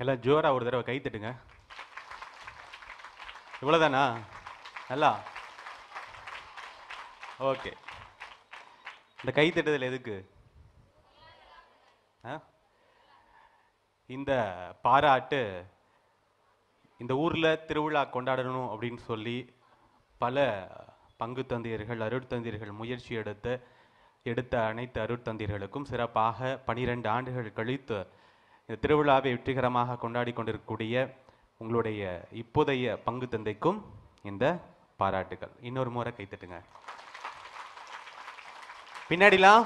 எல்லாம் ஜோராக ஒரு தடவை கைத்தட்டுங்க இவ்வளோதானா நல்லா ஓகே இந்த கைத்தட்டுதல் எதுக்கு இந்த பாராட்டு இந்த ஊரில் திருவிழா கொண்டாடணும் அப்படின்னு சொல்லி பல பங்கு தந்தியர்கள் அருட்தந்தியர்கள் முயற்சி எடுத்து எடுத்த அனைத்து அருட்தந்தியர்களுக்கும் சிறப்பாக பனிரெண்டு ஆண்டுகள் கழித்து இந்த திருவிழாவை வெற்றிகரமாக கொண்டாடி கொண்டிருக்கக்கூடிய உங்களுடைய இப்போதைய பங்கு தந்தைக்கும் இந்த பாராட்டுகள் இன்னொரு முறை கைத்தட்டுங்க பின்னாடிலாம்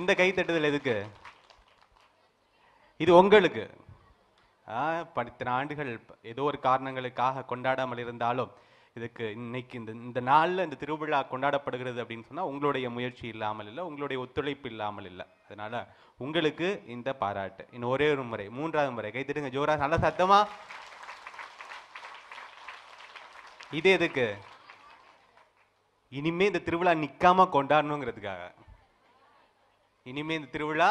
இந்த கைத்தட்டுதல் எதுக்கு இது உங்களுக்கு பத்தனை ஆண்டுகள் ஏதோ ஒரு காரணங்களுக்காக கொண்டாடாமல் இருந்தாலும் இதுக்கு இன்னைக்கு இந்த இந்த நாளில் இந்த திருவிழா கொண்டாடப்படுகிறது அப்படின்னு சொன்னால் உங்களுடைய முயற்சி இல்லாமல் இல்லை உங்களுடைய ஒத்துழைப்பு இல்லாமல் இல்லை அதனால் உங்களுக்கு இந்த பாராட்டு இன்னும் ஒரே ஒரு முறை மூன்றாவது முறை கைத்திடுங்க ஜோரா நல்ல சத்தமாக இது எதுக்கு இனிமே இந்த திருவிழா நிக்காம கொண்டாடணுங்கிறதுக்காக இனிமே இந்த திருவிழா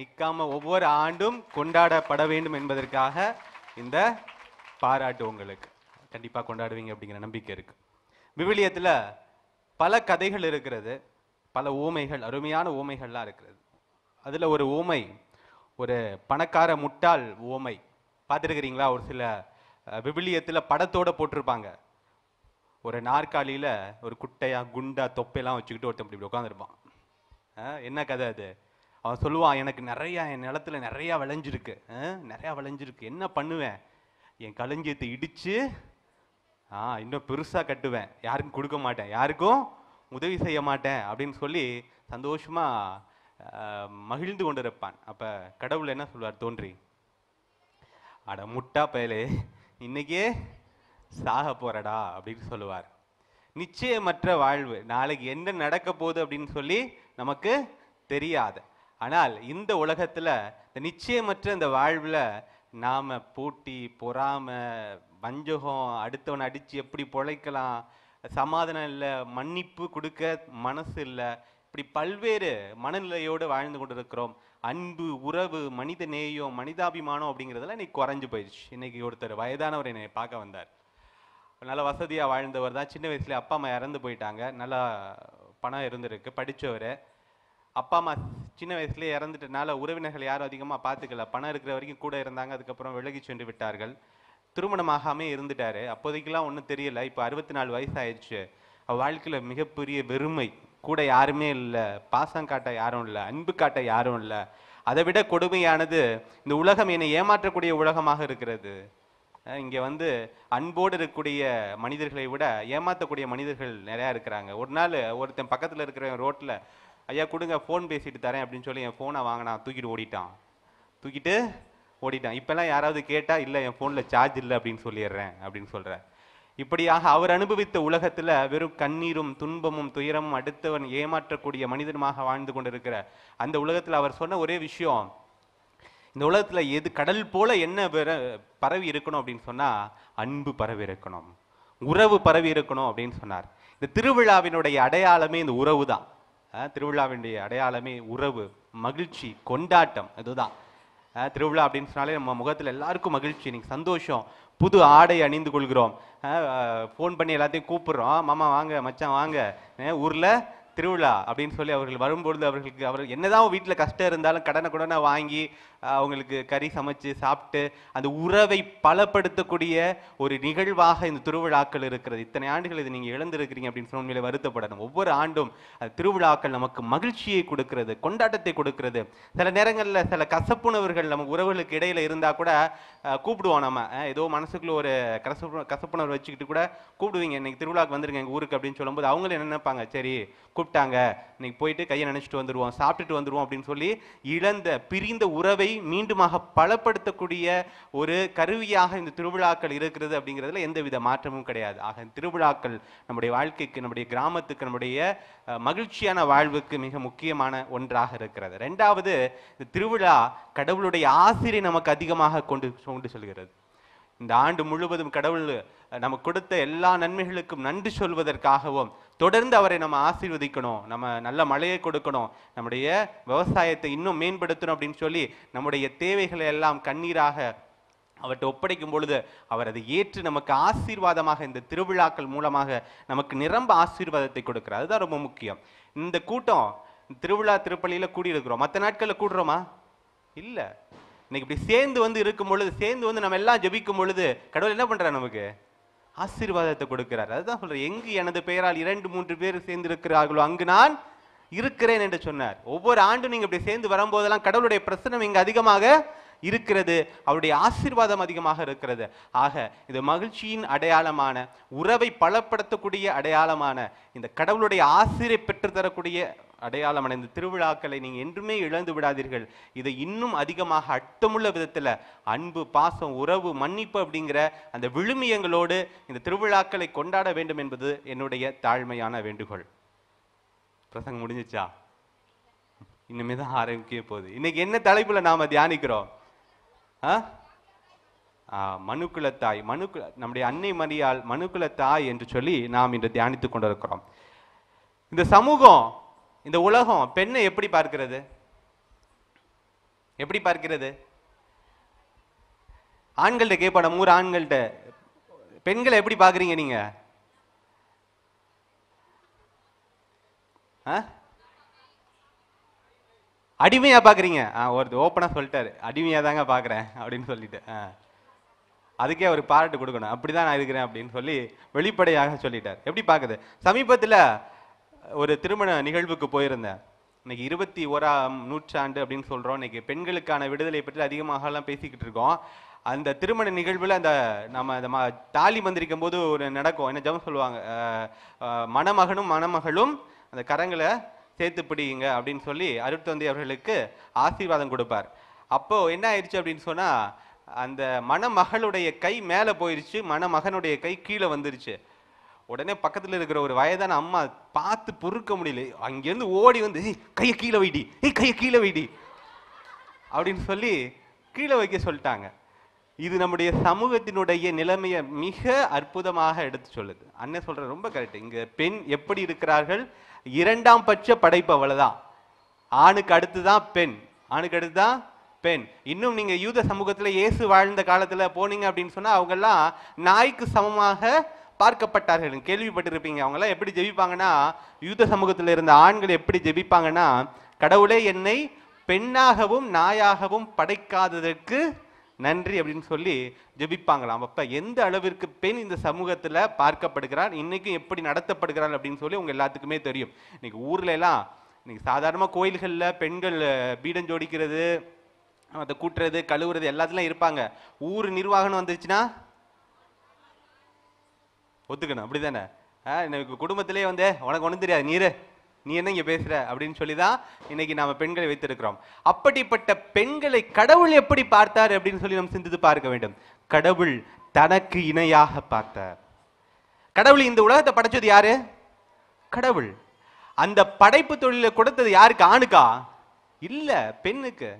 நிக்காம ஒவ்வொரு ஆண்டும் கொண்டாடப்பட வேண்டும் என்பதற்காக இந்த பாராட்டு உங்களுக்கு கண்டிப்பாக கொண்டாடுவீங்க அப்படிங்கிற நம்பிக்கை இருக்குது விவிலியத்தில் பல கதைகள் இருக்கிறது பல ஓமைகள் அருமையான ஓமைகள்லாம் இருக்கிறது அதில் ஒரு ஓமை ஒரு பணக்கார முட்டாள் ஓமை பார்த்துருக்கிறீங்களா ஒரு சில விவிலியத்தில் படத்தோடு போட்டிருப்பாங்க ஒரு நாற்காலியில் ஒரு குட்டையாக குண்டா தொப்பையெல்லாம் வச்சுக்கிட்டு ஒருத்தம் இப்படி உட்காந்துருப்பான் என்ன கதை அது அவன் சொல்லுவான் எனக்கு நிறையா என் நிலத்துல நிறையா விளைஞ்சிருக்கு நிறையா விளைஞ்சிருக்கு என்ன பண்ணுவேன் என் களஞ்சியத்தை இடித்து ஆ இன்னும் பெருசாக கட்டுவேன் யாருக்கும் கொடுக்க மாட்டேன் யாருக்கும் உதவி செய்ய மாட்டேன் அப்படின்னு சொல்லி சந்தோஷமாக மகிழ்ந்து கொண்டிருப்பான் அப்போ கடவுள் என்ன சொல்வார் தோன்றி அட முட்டா பயலே இன்னைக்கே சாக போறடா அப்படின்னு சொல்லுவார் நிச்சயமற்ற வாழ்வு நாளைக்கு என்ன நடக்க போகுது அப்படின்னு சொல்லி நமக்கு தெரியாது ஆனால் இந்த உலகத்தில் இந்த நிச்சயமற்ற இந்த வாழ்வில் நாம் பூட்டி பொறாமல் வஞ்சகம் அடுத்தவனை அடித்து எப்படி பொழைக்கலாம் சமாதானம் இல்லை மன்னிப்பு கொடுக்க மனசு இல்லை இப்படி பல்வேறு மனநிலையோடு வாழ்ந்து கொண்டிருக்கிறோம் அன்பு உறவு மனித நேயம் மனிதாபிமானம் அப்படிங்கிறதெல்லாம் இன்னைக்கு குறைஞ்சு போயிடுச்சு இன்னைக்கு ஒருத்தர் வயதானவர் என்னை பார்க்க வந்தார் நல்ல வசதியாக வாழ்ந்தவர் தான் சின்ன வயசுல அப்பா அம்மா இறந்து போயிட்டாங்க நல்லா பணம் இருந்திருக்கு படித்தவர் அப்பா அம்மா சின்ன வயசுலேயே இறந்துட்டனால உறவினர்கள் யாரும் அதிகமாக பார்த்துக்கல பணம் இருக்கிற வரைக்கும் கூட இருந்தாங்க அதுக்கப்புறம் விலகி சென்று விட்டார்கள் திருமணமாகாமே இருந்துட்டாரு அப்போதைக்கெல்லாம் ஒன்றும் தெரியல இப்போ அறுபத்தி நாலு வயசு ஆயிடுச்சு வாழ்க்கையில் மிகப்பெரிய வெறுமை கூட யாருமே இல்லை பாசம் காட்ட யாரும் இல்லை அன்பு காட்ட யாரும் இல்லை அதை விட கொடுமையானது இந்த உலகம் என்னை ஏமாற்றக்கூடிய உலகமாக இருக்கிறது இங்கே வந்து அன்போடு இருக்கக்கூடிய மனிதர்களை விட ஏமாற்றக்கூடிய மனிதர்கள் நிறையா இருக்கிறாங்க ஒரு நாள் ஒருத்தன் பக்கத்தில் இருக்கிற ரோட்டில் ஐயா கொடுங்க ஃபோன் பேசிட்டு தரேன் அப்படின்னு சொல்லி என் ஃபோனை வாங்கினா தூக்கிட்டு ஓடிட்டான் தூக்கிட்டு ஓடிட்டான் இப்போல்லாம் யாராவது கேட்டால் இல்லை என் ஃபோனில் சார்ஜ் இல்லை அப்படின்னு சொல்லிடுறேன் அப்படின்னு சொல்கிற இப்படியாக அவர் அனுபவித்த உலகத்தில் வெறும் கண்ணீரும் துன்பமும் துயரமும் அடுத்தவன் ஏமாற்றக்கூடிய மனிதனமாக வாழ்ந்து கொண்டிருக்கிற அந்த உலகத்தில் அவர் சொன்ன ஒரே விஷயம் இந்த உலகத்தில் எது கடல் போல என்ன பரவி இருக்கணும் அப்படின்னு சொன்னால் அன்பு பரவி இருக்கணும் உறவு பரவி இருக்கணும் அப்படின்னு சொன்னார் இந்த திருவிழாவினுடைய அடையாளமே இந்த உறவு தான் திருவிழாவினுடைய அடையாளமே உறவு மகிழ்ச்சி கொண்டாட்டம் அதுதான் திருவிழா அப்படின்னு சொன்னாலே நம்ம முகத்தில் எல்லாருக்கும் மகிழ்ச்சி இன்னைக்கு சந்தோஷம் புது ஆடை அணிந்து கொள்கிறோம் ஃபோன் பண்ணி எல்லாத்தையும் கூப்பிடுறோம் மாமா வாங்க மச்சான் வாங்க ஊரில் திருவிழா அப்படின்னு சொல்லி அவர்கள் வரும்பொழுது அவர்களுக்கு அவர்கள் என்னதான் வீட்டில் கஷ்டம் இருந்தாலும் கடனை கூட வாங்கி அவங்களுக்கு கறி சமைச்சு சாப்பிட்டு அந்த உறவை பலப்படுத்தக்கூடிய ஒரு நிகழ்வாக இந்த திருவிழாக்கள் இருக்கிறது இத்தனை ஆண்டுகள் இது நீங்கள் இழந்திருக்கிறீங்க அப்படின்னு சொன்ன உண்மையில வருத்தப்படணும் ஒவ்வொரு ஆண்டும் திருவிழாக்கள் நமக்கு மகிழ்ச்சியை கொடுக்கிறது கொண்டாட்டத்தை கொடுக்கிறது சில நேரங்களில் சில கசப்புணர்வுகள் நம்ம உறவுகளுக்கு இடையில இருந்தால் கூட கூப்பிடுவோம் நம்ம ஏதோ மனசுக்குள்ள ஒரு கசப்பு கசப்புணர்வு வச்சுக்கிட்டு கூட கூப்பிடுவீங்க இன்னைக்கு திருவிழாக்கு வந்துருங்க எங்கள் ஊருக்கு அப்படின்னு சொல்லும்போது அவங்களும் என்ன நினைப்பாங்க சரி கூப்பிட்டாங்க இன்னைக்கு போயிட்டு கையை நினைச்சிட்டு வந்துடுவோம் சாப்பிட்டுட்டு வந்துடுவோம் அப்படின்னு சொல்லி இழந்த பிரிந்த உறவை மீண்டுமாக பலப்படுத்தக்கூடிய ஒரு கருவியாக இந்த திருவிழாக்கள் இருக்கிறது அப்படிங்கிறதுல எந்தவித மாற்றமும் கிடையாது ஆக திருவிழாக்கள் நம்முடைய வாழ்க்கைக்கு நம்முடைய கிராமத்துக்கு நம்முடைய மகிழ்ச்சியான வாழ்வுக்கு மிக முக்கியமான ஒன்றாக இருக்கிறது ரெண்டாவது இந்த திருவிழா கடவுளுடைய ஆசிரியை நமக்கு அதிகமாக கொண்டு கொண்டு செல்கிறது இந்த ஆண்டு முழுவதும் கடவுள் நமக்கு கொடுத்த எல்லா நன்மைகளுக்கும் நன்றி சொல்வதற்காகவும் தொடர்ந்து அவரை நம்ம ஆசீர்வதிக்கணும் நம்ம நல்ல மழையை கொடுக்கணும் நம்முடைய விவசாயத்தை இன்னும் மேம்படுத்தணும் அப்படின்னு சொல்லி நம்முடைய தேவைகளை எல்லாம் கண்ணீராக அவற்றை ஒப்படைக்கும் பொழுது அவர் அதை ஏற்று நமக்கு ஆசீர்வாதமாக இந்த திருவிழாக்கள் மூலமாக நமக்கு நிரம்ப ஆசீர்வாதத்தை கொடுக்குறார் அதுதான் ரொம்ப முக்கியம் இந்த கூட்டம் திருவிழா திருப்பள்ளியில் கூடியிருக்கிறோம் மற்ற நாட்களில் கூடுறோமா இல்லை இன்னைக்கு இப்படி சேர்ந்து வந்து இருக்கும் பொழுது சேர்ந்து வந்து நம்ம எல்லாம் ஜபிக்கும் பொழுது கடவுள் என்ன பண்ணுறா நமக்கு ஆசீர்வாதத்தை கொடுக்கிறார் அதுதான் சொல்கிறேன் எங்கு எனது பெயரால் இரண்டு மூன்று பேர் சேர்ந்து இருக்கிறார்களோ அங்கு நான் இருக்கிறேன் என்று சொன்னார் ஒவ்வொரு ஆண்டும் நீங்கள் இப்படி சேர்ந்து வரும்போதெல்லாம் கடவுளுடைய பிரச்சனம் இங்கே அதிகமாக இருக்கிறது அவருடைய ஆசீர்வாதம் அதிகமாக இருக்கிறது ஆக இது மகிழ்ச்சியின் அடையாளமான உறவை பலப்படுத்தக்கூடிய அடையாளமான இந்த கடவுளுடைய ஆசிரியை பெற்றுத்தரக்கூடிய அடையாளம் அடைந்த திருவிழாக்களை நீங்கள் என்றுமே இழந்து விடாதீர்கள் இதை இன்னும் அதிகமாக அர்த்தமுள்ள விதத்தில் அன்பு பாசம் உறவு மன்னிப்பு அப்படிங்கிற அந்த விழுமியங்களோடு இந்த திருவிழாக்களை கொண்டாட வேண்டும் என்பது என்னுடைய தாழ்மையான வேண்டுகோள் பிரசங்கம் முடிஞ்சிச்சா இனிமே தான் ஆரம்பிக்க போகுது இன்னைக்கு என்ன தலைப்பில் நாம் தியானிக்கிறோம் ஆ மனுக்குலத்தாய் மனுக்குல நம்முடைய அன்னை மனுக்குல மனுக்குலத்தாய் என்று சொல்லி நாம் இன்று தியானித்துக் கொண்டிருக்கிறோம் இந்த சமூகம் இந்த உலகம் பெண்ணை எப்படி பார்க்கிறது எப்படி பார்க்கிறது ஆண்கள்கிட்ட கேட்பா ஊர் ஆண்கள்கிட்ட பெண்களை எப்படி பார்க்குறீங்க நீங்கள் அடிமையா பார்க்குறீங்க ஆ ஒருத்தர் ஓப்பனாக சொல்லிட்டாரு அடிமையாக தாங்க பார்க்குறேன் அப்படின்னு சொல்லிட்டு அதுக்கே அவர் பாராட்டு கொடுக்கணும் அப்படி தான் நான் இருக்கிறேன் அப்படின்னு சொல்லி வெளிப்படையாக சொல்லிட்டார் எப்படி பார்க்குது சமீபத்தில் ஒரு திருமண நிகழ்வுக்கு போயிருந்தேன் இன்னைக்கு இருபத்தி ஓராம் நூற்றாண்டு அப்படின்னு சொல்கிறோம் இன்னைக்கு பெண்களுக்கான விடுதலை பற்றி அதிகமாகலாம் பேசிக்கிட்டு இருக்கோம் அந்த திருமண நிகழ்வில் அந்த நம்ம அந்த தாலி மந்திரிக்கும் போது ஒரு நடக்கும் என்ன ஜபம் சொல்லுவாங்க மணமகனும் மணமகளும் அந்த கரங்களை சேர்த்து பிடிங்க அப்படின்னு சொல்லி அருட்தந்தை அவர்களுக்கு ஆசீர்வாதம் கொடுப்பார் அப்போது என்ன ஆயிடுச்சு அப்படின்னு சொன்னால் அந்த மணமகளுடைய கை மேலே போயிடுச்சு மணமகனுடைய கை கீழே வந்துருச்சு உடனே பக்கத்தில் இருக்கிற ஒரு வயதான அம்மா பார்த்து பொறுக்க முடியல அங்கேருந்து ஓடி வந்து கையை கீழே வைடி ஏய் கையை கீழே வைடி அப்படின்னு சொல்லி கீழே வைக்க சொல்லிட்டாங்க இது நம்முடைய சமூகத்தினுடைய நிலைமையை மிக அற்புதமாக எடுத்து சொல்லுது அண்ணன் சொல்ற ரொம்ப கரெக்ட் இங்க பெண் எப்படி இருக்கிறார்கள் இரண்டாம் பட்ச படைப்பு அவ்வளவுதான் ஆணுக்கு அடுத்துதான் பெண் ஆணுக்கு அடுத்துதான் பெண் இன்னும் நீங்க யூத சமூகத்துல இயேசு வாழ்ந்த காலத்துல போனீங்க அப்படின்னு சொன்னா அவங்கெல்லாம் நாய்க்கு சமமாக பார்க்கப்பட்டார்கள் கேள்விப்பட்டிருப்பீங்க அவங்களாம் எப்படி ஜெபிப்பாங்கன்னா யூத சமூகத்தில் இருந்த ஆண்கள் எப்படி ஜெபிப்பாங்கன்னா கடவுளே என்னை பெண்ணாகவும் நாயாகவும் படைக்காததற்கு நன்றி அப்படின்னு சொல்லி ஜெபிப்பாங்களாம் அப்போ எந்த அளவிற்கு பெண் இந்த சமூகத்தில் பார்க்கப்படுகிறார் இன்றைக்கும் எப்படி நடத்தப்படுகிறாள் அப்படின்னு சொல்லி உங்கள் எல்லாத்துக்குமே தெரியும் இன்னைக்கு ஊரில் எல்லாம் இன்னைக்கு சாதாரணமாக கோயில்களில் பெண்கள் பீடம் ஜோடிக்கிறது அதை கூட்டுறது கழுவுறது எல்லாத்துலாம் இருப்பாங்க ஊர் நிர்வாகம் வந்துச்சுன்னா ஒத்துக்கணும் அப்படி தானே எனக்கு குடும்பத்திலே வந்து உனக்கு ஒன்றும் தெரியாது நீரு நீ என்ன இங்கே பேசுகிற அப்படின்னு சொல்லி தான் இன்னைக்கு நாம் பெண்களை வைத்திருக்கிறோம் அப்படிப்பட்ட பெண்களை கடவுள் எப்படி பார்த்தார் அப்படின்னு சொல்லி நம்ம சிந்தித்து பார்க்க வேண்டும் கடவுள் தனக்கு இணையாக பார்த்தார் கடவுள் இந்த உலகத்தை படைச்சது யாரு கடவுள் அந்த படைப்பு தொழிலை கொடுத்தது யாருக்கு ஆணுக்கா இல்லை பெண்ணுக்கு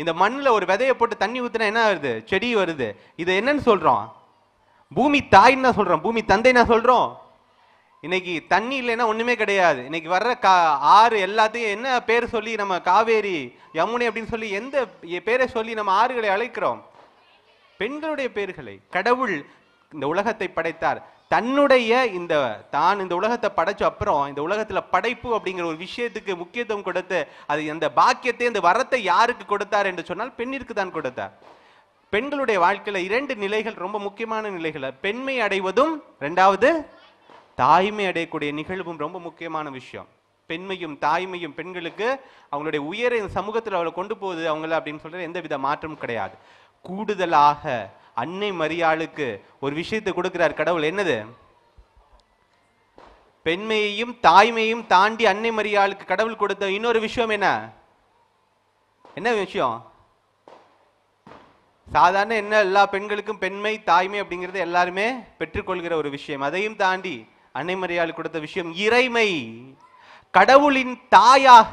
இந்த மண்ணில் ஒரு விதையை போட்டு தண்ணி ஊற்றினா என்ன வருது செடி வருது இது என்னன்னு சொல்கிறோம் பூமி தாய்ன்னு தான் சொல்கிறோம் பூமி தந்தைன்னா சொல்கிறோம் இன்னைக்கு தண்ணி இல்லைன்னா ஒன்றுமே கிடையாது இன்னைக்கு வர்ற கா ஆறு எல்லாத்தையும் என்ன பேர் சொல்லி நம்ம காவேரி யமுனை அப்படின்னு சொல்லி எந்த பேரை சொல்லி நம்ம ஆறுகளை அழைக்கிறோம் பெண்களுடைய பேர்களை கடவுள் இந்த உலகத்தை படைத்தார் தன்னுடைய இந்த தான் இந்த உலகத்தை படைச்ச அப்புறம் இந்த உலகத்தில் படைப்பு அப்படிங்கிற ஒரு விஷயத்துக்கு முக்கியத்துவம் கொடுத்து அது அந்த பாக்கியத்தை இந்த வரத்தை யாருக்கு கொடுத்தார் என்று சொன்னால் பெண்ணிற்கு தான் கொடுத்தார் பெண்களுடைய வாழ்க்கையில இரண்டு நிலைகள் ரொம்ப முக்கியமான நிலைகள் பெண்மை அடைவதும் ரெண்டாவது தாய்மை அடையக்கூடிய நிகழ்வும் ரொம்ப முக்கியமான விஷயம் பெண்மையும் தாய்மையும் பெண்களுக்கு அவங்களுடைய உயரை சமூகத்தில் அவளை கொண்டு போகுது அவங்கள அப்படின்னு எந்த எந்தவித மாற்றமும் கிடையாது கூடுதலாக அன்னை மரியாளுக்கு ஒரு விஷயத்தை கொடுக்கிறார் கடவுள் என்னது பெண்மையையும் தாய்மையும் தாண்டி அன்னை மரியாளுக்கு கடவுள் கொடுத்த இன்னொரு விஷயம் என்ன என்ன விஷயம் சாதாரண என்ன எல்லா பெண்களுக்கும் பெண்மை தாய்மை அப்படிங்கிறது எல்லாருமே பெற்றுக்கொள்கிற ஒரு விஷயம் அதையும் தாண்டி அன்னை அன்னைமரியாள் கொடுத்த விஷயம் இறைமை கடவுளின் தாயாக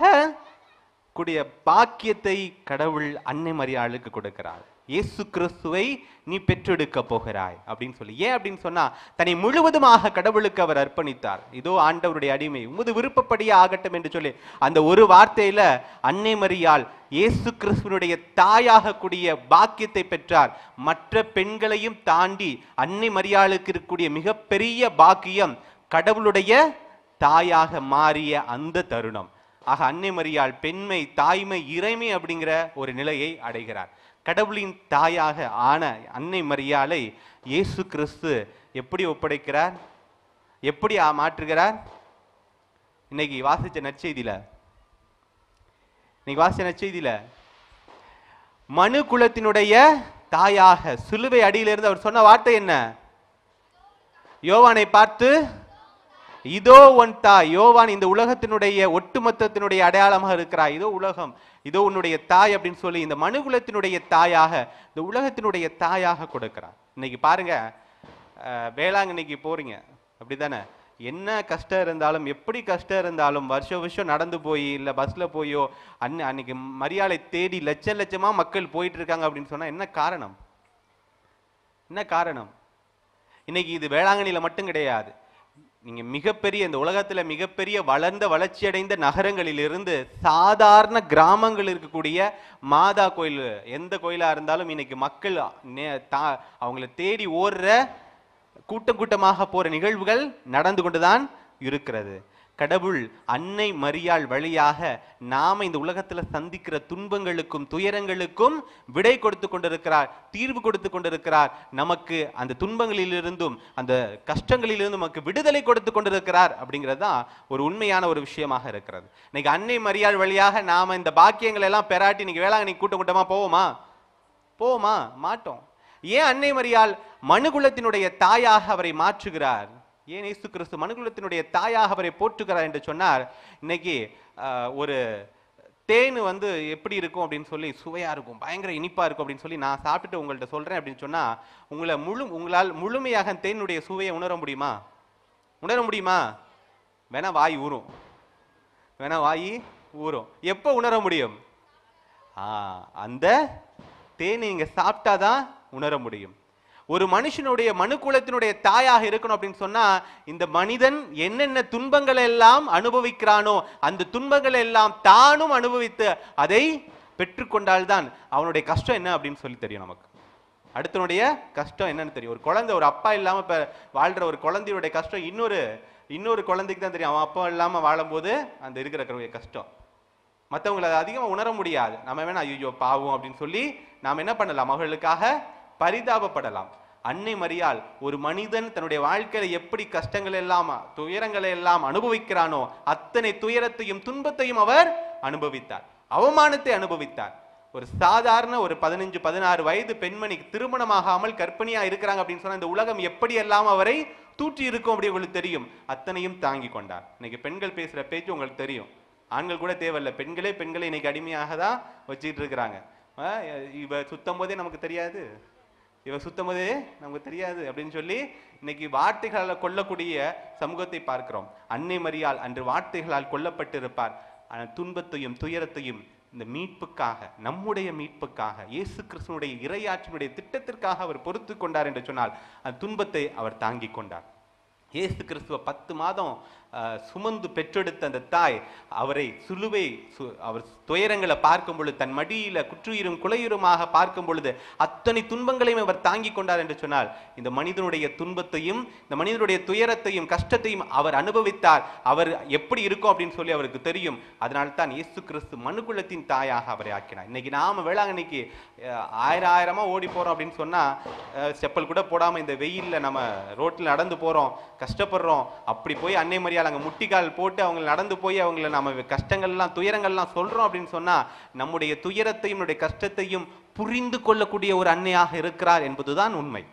கூடிய பாக்கியத்தை கடவுள் அன்னை மரியாளுக்கு கொடுக்கிறார் இயேசு கிறிஸ்துவை நீ பெற்றெடுக்க போகிறாய் அப்படின்னு சொல்லி ஏன் அப்படின்னு சொன்னா தன்னை முழுவதுமாக கடவுளுக்கு அவர் அர்ப்பணித்தார் இதோ ஆண்டவருடைய அடிமை உமது விருப்பப்படியே ஆகட்டும் என்று சொல்லி அந்த ஒரு வார்த்தையில அன்னை மரியால் இயேசு கிறிஸ்துவனுடைய தாயாக கூடிய பாக்கியத்தை பெற்றார் மற்ற பெண்களையும் தாண்டி அன்னை மரியாளுக்கு இருக்கக்கூடிய மிகப்பெரிய பாக்கியம் கடவுளுடைய தாயாக மாறிய அந்த தருணம் ஆக அன்னை மரியால் பெண்மை தாய்மை இறைமை அப்படிங்கிற ஒரு நிலையை அடைகிறார் கடவுளின் தாயாக ஆன அன்னை மரியாலை இயேசு கிறிஸ்து எப்படி ஒப்படைக்கிறார் எப்படி மாற்றுகிறார் இன்னைக்கு வாசித்த நற்செய்தியில் இன்னைக்கு வாசித்த நற்செய்தியில் மனு குலத்தினுடைய தாயாக சிலுவை அடியிலிருந்து அவர் சொன்ன வார்த்தை என்ன யோவானை பார்த்து இதோ உன் தாய் யோவான் இந்த உலகத்தினுடைய ஒட்டுமொத்தத்தினுடைய அடையாளமாக இருக்கிறாய் இதோ உலகம் இதோ உன்னுடைய தாய் அப்படின்னு சொல்லி இந்த மனுகுலத்தினுடைய தாயாக இந்த உலகத்தினுடைய தாயாக கொடுக்கிறார் இன்னைக்கு பாருங்க வேளாங்கண்ணிக்கு போறீங்க அப்படிதானே என்ன கஷ்டம் இருந்தாலும் எப்படி கஷ்டம் இருந்தாலும் வருஷம் வருஷம் நடந்து போய் இல்லை பஸ்ஸில் போயோ அன் அன்னைக்கு மரியாதை தேடி லட்ச லட்சமாக மக்கள் போயிட்டு இருக்காங்க அப்படின்னு சொன்னால் என்ன காரணம் என்ன காரணம் இன்னைக்கு இது வேளாங்கண்ணியில் மட்டும் கிடையாது நீங்கள் மிகப்பெரிய இந்த உலகத்தில் மிகப்பெரிய வளர்ந்த வளர்ச்சியடைந்த நகரங்களிலிருந்து சாதாரண கிராமங்கள் இருக்கக்கூடிய மாதா கோயில் எந்த கோயிலாக இருந்தாலும் இன்னைக்கு மக்கள் தா அவங்கள தேடி ஓடுற கூட்டம் கூட்டமாக போகிற நிகழ்வுகள் நடந்து கொண்டு தான் இருக்கிறது கடவுள் அன்னை மரியாள் வழியாக நாம இந்த உலகத்தில் சந்திக்கிற துன்பங்களுக்கும் துயரங்களுக்கும் விடை கொடுத்து கொண்டிருக்கிறார் தீர்வு கொடுத்து கொண்டிருக்கிறார் நமக்கு அந்த துன்பங்களிலிருந்தும் அந்த கஷ்டங்களிலிருந்தும் நமக்கு விடுதலை கொடுத்து கொண்டிருக்கிறார் அப்படிங்கிறது தான் ஒரு உண்மையான ஒரு விஷயமாக இருக்கிறது இன்னைக்கு அன்னை மரியாள் வழியாக நாம இந்த பாக்கியங்களை எல்லாம் பெராட்டி இன்னைக்கு வேளாங்கண்ணி கூட்டம் கூட்டமாக போவோமா போவோமா மாட்டோம் ஏன் அன்னை மரியாள் மனுகுலத்தினுடைய தாயாக அவரை மாற்றுகிறார் ஏன் இயேசு கிறிஸ்து மனுகுலத்தினுடைய தாயாக அவரை போற்றுகிறார் என்று சொன்னார் இன்னைக்கு ஒரு தேன் வந்து எப்படி இருக்கும் அப்படின்னு சொல்லி சுவையாக இருக்கும் பயங்கர இனிப்பாக இருக்கும் அப்படின்னு சொல்லி நான் சாப்பிட்டு உங்கள்கிட்ட சொல்கிறேன் அப்படின்னு சொன்னால் உங்களை முழு உங்களால் முழுமையாக தேனுடைய சுவையை உணர முடியுமா உணர முடியுமா வேணா வாய் ஊறும் வேணா வாய் ஊறும் எப்போ உணர முடியும் அந்த தேன் நீங்கள் சாப்பிட்டாதான் உணர முடியும் ஒரு மனுஷனுடைய குலத்தினுடைய தாயாக இருக்கணும் அப்படின்னு சொன்னா இந்த மனிதன் என்னென்ன துன்பங்கள் எல்லாம் அனுபவிக்கிறானோ அந்த துன்பங்கள் எல்லாம் தானும் அனுபவித்து அதை பெற்றுக்கொண்டால்தான் அவனுடைய கஷ்டம் என்ன அப்படின்னு சொல்லி தெரியும் நமக்கு அடுத்தனுடைய கஷ்டம் என்னன்னு தெரியும் ஒரு குழந்தை ஒரு அப்பா இல்லாம இப்ப வாழ்ற ஒரு குழந்தையுடைய கஷ்டம் இன்னொரு இன்னொரு குழந்தைக்கு தான் தெரியும் அவன் அப்பா இல்லாம வாழும்போது அந்த இருக்கிற கஷ்டம் மற்றவங்களை அதிகமாக உணர முடியாது நம்ம வேணா ஐயோ பாவம் அப்படின்னு சொல்லி நாம் என்ன பண்ணலாம் மகளுக்காக பரிதாபப்படலாம் அன்னை மரியால் ஒரு மனிதன் தன்னுடைய வாழ்க்கையில எப்படி கஷ்டங்கள் எல்லாம் துயரங்களை எல்லாம் அனுபவிக்கிறானோ அத்தனை துயரத்தையும் துன்பத்தையும் அவர் அனுபவித்தார் அவமானத்தை அனுபவித்தார் ஒரு சாதாரண ஒரு பதினஞ்சு பதினாறு வயது பெண்மணிக்கு திருமணமாகாமல் கற்பிணியா இருக்கிறாங்க அப்படின்னு சொன்னா இந்த உலகம் எப்படி எல்லாம் அவரை தூற்றி இருக்கும் அப்படி உங்களுக்கு தெரியும் அத்தனையும் தாங்கி கொண்டார் இன்னைக்கு பெண்கள் பேசுற பேச்சு உங்களுக்கு தெரியும் ஆண்கள் கூட தேவையில்லை பெண்களே பெண்களை இன்னைக்கு அடிமையாக தான் வச்சுட்டு இருக்கிறாங்க இவ சுத்தம் போதே நமக்கு தெரியாது சுத்தம் சுத்தமதே நமக்கு தெரியாது அப்படின்னு சொல்லி இன்னைக்கு வார்த்தைகளால் கொல்லக்கூடிய சமூகத்தை பார்க்கிறோம் அன்னை மரியால் அன்று வார்த்தைகளால் கொல்லப்பட்டிருப்பார் துன்பத்தையும் துயரத்தையும் இந்த மீட்புக்காக நம்முடைய மீட்புக்காக இயேசு கிருஷ்ணனுடைய இரையாற்றினுடைய திட்டத்திற்காக அவர் பொறுத்து கொண்டார் என்று சொன்னால் அந்த துன்பத்தை அவர் தாங்கி கொண்டார் இயேசு கிறிஸ்துவ பத்து மாதம் சுமந்து பெற்றெடுத்த அந்த தாய் அவரை சுலுவை அவர் துயரங்களை பார்க்கும் பொழுது தன் மடியில குற்றுயிரும் குலையுருமாக பார்க்கும் பொழுது அத்தனை துன்பங்களையும் அவர் தாங்கி கொண்டார் என்று சொன்னால் இந்த மனிதனுடைய துன்பத்தையும் இந்த மனிதனுடைய துயரத்தையும் கஷ்டத்தையும் அவர் அனுபவித்தார் அவர் எப்படி இருக்கும் அப்படின்னு சொல்லி அவருக்கு தெரியும் அதனால தான் இயேசு கிறிஸ்து மனுகுலத்தின் தாயாக அவரை ஆக்கினார் இன்னைக்கு நாம வேளாங்கண்ணிக்கு ஆயிரம் ஆயிரமா ஓடி போறோம் அப்படின்னு சொன்னா செப்பல் கூட போடாம இந்த வெயில்ல நம்ம ரோட்ல நடந்து போறோம் கஷ்டப்படுறோம் அப்படி போய் அன்னை மரியாதை முட்டிக்கால் அங்கே முட்டிக்கால் போட்டு அவங்களை நடந்து போய் அவங்கள நம்ம கஷ்டங்கள்லாம் துயரங்கள்லாம் சொல்கிறோம் அப்படின்னு சொன்னால் நம்முடைய துயரத்தையும் நம்முடைய கஷ்டத்தையும் புரிந்து கொள்ளக்கூடிய ஒரு அன்னையாக இருக்கிறார் என்பதுதான் உண்மை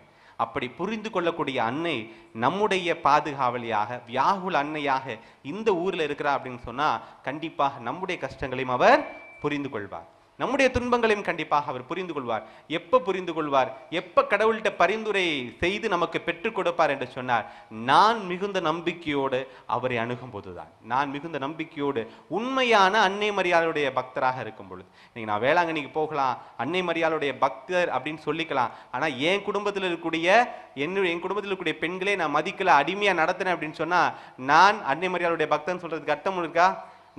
அப்படி புரிந்து கொள்ளக்கூடிய அன்னை நம்முடைய பாதுகாவலியாக வியாகுல் அன்னையாக இந்த ஊரில் இருக்கிறார் அப்படின்னு சொன்னால் கண்டிப்பாக நம்முடைய கஷ்டங்களையும் அவர் புரிந்து கொள்வார் நம்முடைய துன்பங்களையும் கண்டிப்பாக அவர் புரிந்து கொள்வார் எப்போ புரிந்து கொள்வார் எப்போ கடவுள்கிட்ட பரிந்துரை செய்து நமக்கு பெற்றுக் கொடுப்பார் என்று சொன்னார் நான் மிகுந்த நம்பிக்கையோடு அவரை அணுகும் போதுதான் நான் மிகுந்த நம்பிக்கையோடு உண்மையான அன்னை மரியாதையுடைய பக்தராக இருக்கும் பொழுது நீங்கள் நான் வேளாங்கண்ணிக்கு போகலாம் அன்னை மரியாதையுடைய பக்தர் அப்படின்னு சொல்லிக்கலாம் ஆனால் என் குடும்பத்தில் இருக்கக்கூடிய என்னுடைய என் குடும்பத்தில் இருக்கக்கூடிய பெண்களே நான் மதிக்கல அடிமையாக நடத்தினேன் அப்படின்னு சொன்னால் நான் அன்னை மரியாதையுடைய பக்தன் சொல்கிறதுக்கு அர்த்தம் இருக்கா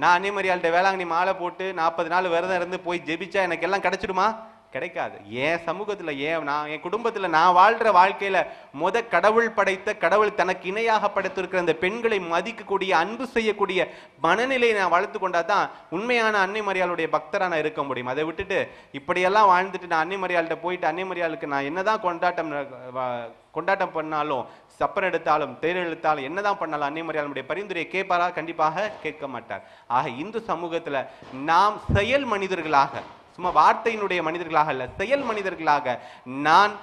நான் அதே வேளாங்கண்ணி மாலை போட்டு நாற்பது நாள் விரதம் இருந்து போய் ஜெபிச்சா எனக்கு எல்லாம் கிடைச்சிடுமா கிடைக்காது என் சமூகத்தில் ஏன் நான் என் குடும்பத்தில் நான் வாழ்கிற வாழ்க்கையில் முத கடவுள் படைத்த கடவுள் தனக்கு இணையாக படைத்திருக்கிற அந்த பெண்களை மதிக்கக்கூடிய அன்பு செய்யக்கூடிய மனநிலையை நான் வளர்த்து கொண்டா தான் உண்மையான அன்னை மரியாளுடைய பக்தராக நான் இருக்க முடியும் அதை விட்டுட்டு இப்படியெல்லாம் வாழ்ந்துட்டு நான் அன்னை மரியாள்கிட்ட போயிட்டு அன்னை மரியாளுக்கு நான் என்னதான் கொண்டாட்டம் கொண்டாட்டம் பண்ணாலும் சப்பரம் எடுத்தாலும் தேர் எழுத்தாலும் என்னதான் பண்ணாலும் அன்னை மரியாளுடைய பரிந்துரையை கேட்பாரா கண்டிப்பாக கேட்க மாட்டார் ஆக இந்து சமூகத்தில் நாம் செயல் மனிதர்களாக சும்மா வார்த்தையினுடைய மனிதர்களாக அல்ல செயல் மனிதர்களாக நான்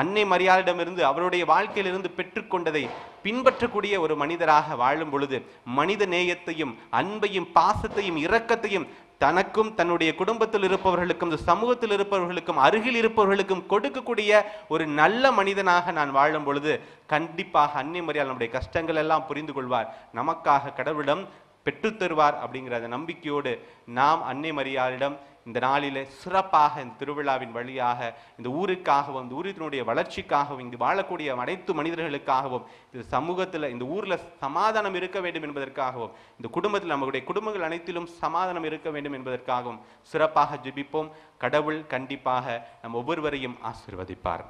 அன்னை மரியாதையிடமிருந்து அவருடைய வாழ்க்கையிலிருந்து பெற்றுக்கொண்டதை பின்பற்றக்கூடிய ஒரு மனிதராக வாழும் பொழுது மனித நேயத்தையும் அன்பையும் பாசத்தையும் இரக்கத்தையும் தனக்கும் தன்னுடைய குடும்பத்தில் இருப்பவர்களுக்கும் சமூகத்தில் இருப்பவர்களுக்கும் அருகில் இருப்பவர்களுக்கும் கொடுக்கக்கூடிய ஒரு நல்ல மனிதனாக நான் வாழும் பொழுது கண்டிப்பாக அன்னை மரியாதை நம்முடைய கஷ்டங்கள் எல்லாம் புரிந்து கொள்வார் நமக்காக கடவுளிடம் பெற்றுத்தருவார் அப்படிங்கிற அந்த நம்பிக்கையோடு நாம் அன்னை மரியாளிடம் இந்த நாளில் சிறப்பாக இந்த திருவிழாவின் வழியாக இந்த ஊருக்காகவும் இந்த ஊரினுடைய வளர்ச்சிக்காகவும் இங்கு வாழக்கூடிய அனைத்து மனிதர்களுக்காகவும் இந்த சமூகத்தில் இந்த ஊரில் சமாதானம் இருக்க வேண்டும் என்பதற்காகவும் இந்த குடும்பத்தில் நம்மளுடைய குடும்பங்கள் அனைத்திலும் சமாதானம் இருக்க வேண்டும் என்பதற்காகவும் சிறப்பாக ஜெபிப்போம் கடவுள் கண்டிப்பாக நம் ஒவ்வொருவரையும் ஆசிர்வதிப்பார்